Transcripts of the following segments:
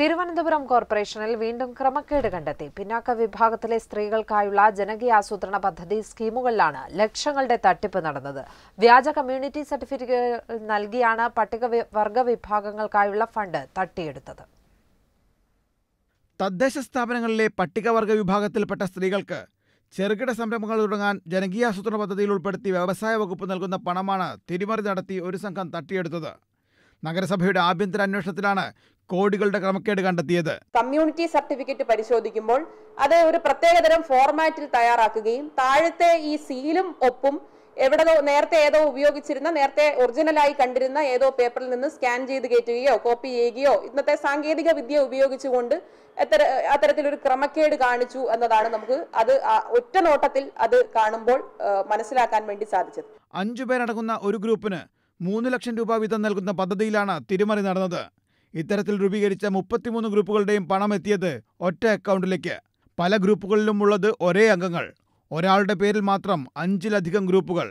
തിരുവനന്തപുരം കോർപ്പറേഷനിൽ വീണ്ടും ക്രമക്കേട് കണ്ടെത്തി പിന്നാക്ക വിഭാഗത്തിലെ സ്ത്രീകൾക്കായുള്ള ജനകീയ ആസൂത്രണ പദ്ധതി സ്കീമുകളിലാണ് ലക്ഷങ്ങളുടെ തട്ടിപ്പ് നടന്നത് വ്യാജ കമ്മ്യൂണിറ്റി സർട്ടിഫിക്കറ്റുകൾ നൽകിയാണ് പട്ടിക വർഗ വിഭാഗങ്ങൾക്കായുള്ള ഫണ്ട് തട്ടിയെടുത്തത് തദ്ദേശ സ്ഥാപനങ്ങളിലെ പട്ടികവർഗ വിഭാഗത്തിൽപ്പെട്ട സ്ത്രീകൾക്ക് ചെറുകിട സംരംഭങ്ങൾ തുടങ്ങാൻ ജനകീയ ആസൂത്രണ പദ്ധതിയിൽ ഉൾപ്പെടുത്തി വ്യവസായ വകുപ്പ് നൽകുന്ന പണമാണ് തിരിമറി നടത്തി ഒരു സംഘം തട്ടിയെടുത്തത് നഗരസഭയുടെ ആഭ്യന്തര അന്വേഷണത്തിലാണ് കോടികളുടെ ക്രമക്കേട് കണ്ടെത്തിയത് കമ്മ്യൂണിറ്റി സർട്ടിഫിക്കറ്റ് പരിശോധിക്കുമ്പോൾ അത് ഒരു പ്രത്യേകതരം ഫോർമാറ്റിൽ തയ്യാറാക്കുകയും താഴത്തെ ഈ സീലും ഒപ്പും എവിടെതോ നേരത്തെ ഏതോ ഉപയോഗിച്ചിരുന്ന നേരത്തെ ഒറിജിനലായി കണ്ടിരുന്ന ഏതോ പേപ്പറിൽ നിന്ന് സ്കാൻ ചെയ്ത് കയറ്റുകയോ കോപ്പി ചെയ്യുകയോ ഇന്നത്തെ സാങ്കേതിക വിദ്യ ഉപയോഗിച്ചുകൊണ്ട് അത്തരത്തിലൊരു ക്രമക്കേട് കാണിച്ചു എന്നതാണ് നമുക്ക് അത് ഒറ്റ നോട്ടത്തിൽ അത് കാണുമ്പോൾ മനസ്സിലാക്കാൻ വേണ്ടി സാധിച്ചത് അഞ്ചു പേരടങ്ങുന്ന ഒരു ഗ്രൂപ്പിന് മൂന്ന് ലക്ഷം രൂപ വീതം നൽകുന്ന പദ്ധതിയിലാണ് തിരിമറി നടന്നത് ഇത്തരത്തിൽ രൂപീകരിച്ച മുപ്പത്തിമൂന്ന് ഗ്രൂപ്പുകളുടെയും പണം എത്തിയത് ഒറ്റ അക്കൗണ്ടിലേക്ക് പല ഗ്രൂപ്പുകളിലും ഉള്ളത് ഒരേ അംഗങ്ങൾ ഒരാളുടെ പേരിൽ മാത്രം അഞ്ചിലധികം ഗ്രൂപ്പുകൾ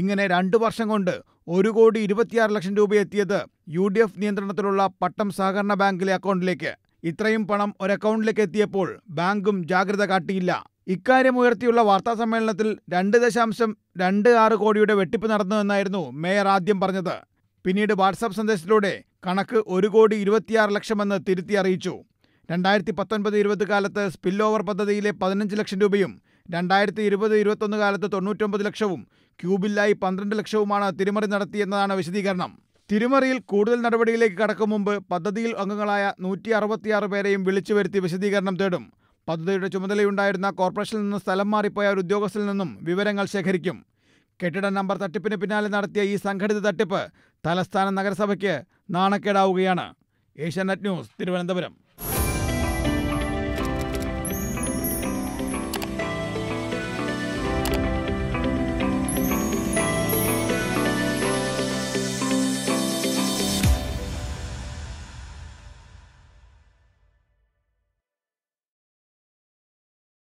ഇങ്ങനെ രണ്ടു വർഷം കൊണ്ട് ഒരു കോടി ഇരുപത്തിയാറ് ലക്ഷം രൂപ എത്തിയത് യു ഡി എഫ് നിയന്ത്രണത്തിലുള്ള പട്ടം സഹകരണ ബാങ്കിലെ അക്കൗണ്ടിലേക്ക് ഇത്രയും പണം ഒരക്കൗണ്ടിലേക്ക് എത്തിയപ്പോൾ ബാങ്കും ജാഗ്രത കാട്ടിയില്ല ഇക്കാര്യമുയർത്തിയുള്ള വാർത്താസമ്മേളനത്തിൽ രണ്ട് ദശാംശം രണ്ട് ആറ് കോടിയുടെ വെട്ടിപ്പ് നടന്നുവെന്നായിരുന്നു മേയർ ആദ്യം പറഞ്ഞത് പിന്നീട് വാട്സാപ്പ് സന്ദേശത്തിലൂടെ കണക്ക് ഒരു കോടി ഇരുപത്തിയാറ് ലക്ഷമെന്ന് തിരുത്തി അറിയിച്ചു രണ്ടായിരത്തി പത്തൊൻപത് ഇരുപത് കാലത്ത് സ്പിൽ ഓവർ പദ്ധതിയിലെ പതിനഞ്ച് ലക്ഷം രൂപയും രണ്ടായിരത്തി ഇരുപത് ഇരുപത്തൊന്ന് കാലത്ത് തൊണ്ണൂറ്റൊമ്പത് ലക്ഷവും ക്യൂബില്ലായി പന്ത്രണ്ട് ലക്ഷവുമാണ് തിരിമറി നടത്തിയെന്നതാണ് വിശദീകരണം തിരുമറിയിൽ കൂടുതൽ നടപടിയിലേക്ക് കടക്കും മുമ്പ് പദ്ധതിയിൽ അംഗങ്ങളായ നൂറ്റി അറുപത്തിയാറ് പേരെയും വിളിച്ചു വരുത്തി വിശദീകരണം തേടും പദ്ധതിയുടെ ചുമതലയുണ്ടായിരുന്ന കോർപ്പറേഷനിൽ നിന്ന് സ്ഥലം മാറിപ്പോയ ഒരു ഉദ്യോഗസ്ഥനിൽ നിന്നും വിവരങ്ങൾ ശേഖരിക്കും കെട്ടിട നമ്പർ തട്ടിപ്പിന് പിന്നാലെ നടത്തിയ ഈ സംഘടിത തട്ടിപ്പ് തലസ്ഥാന നഗരസഭയ്ക്ക് നാണക്കേടാവുകയാണ് ഏഷ്യാനെറ്റ് ന്യൂസ് തിരുവനന്തപുരം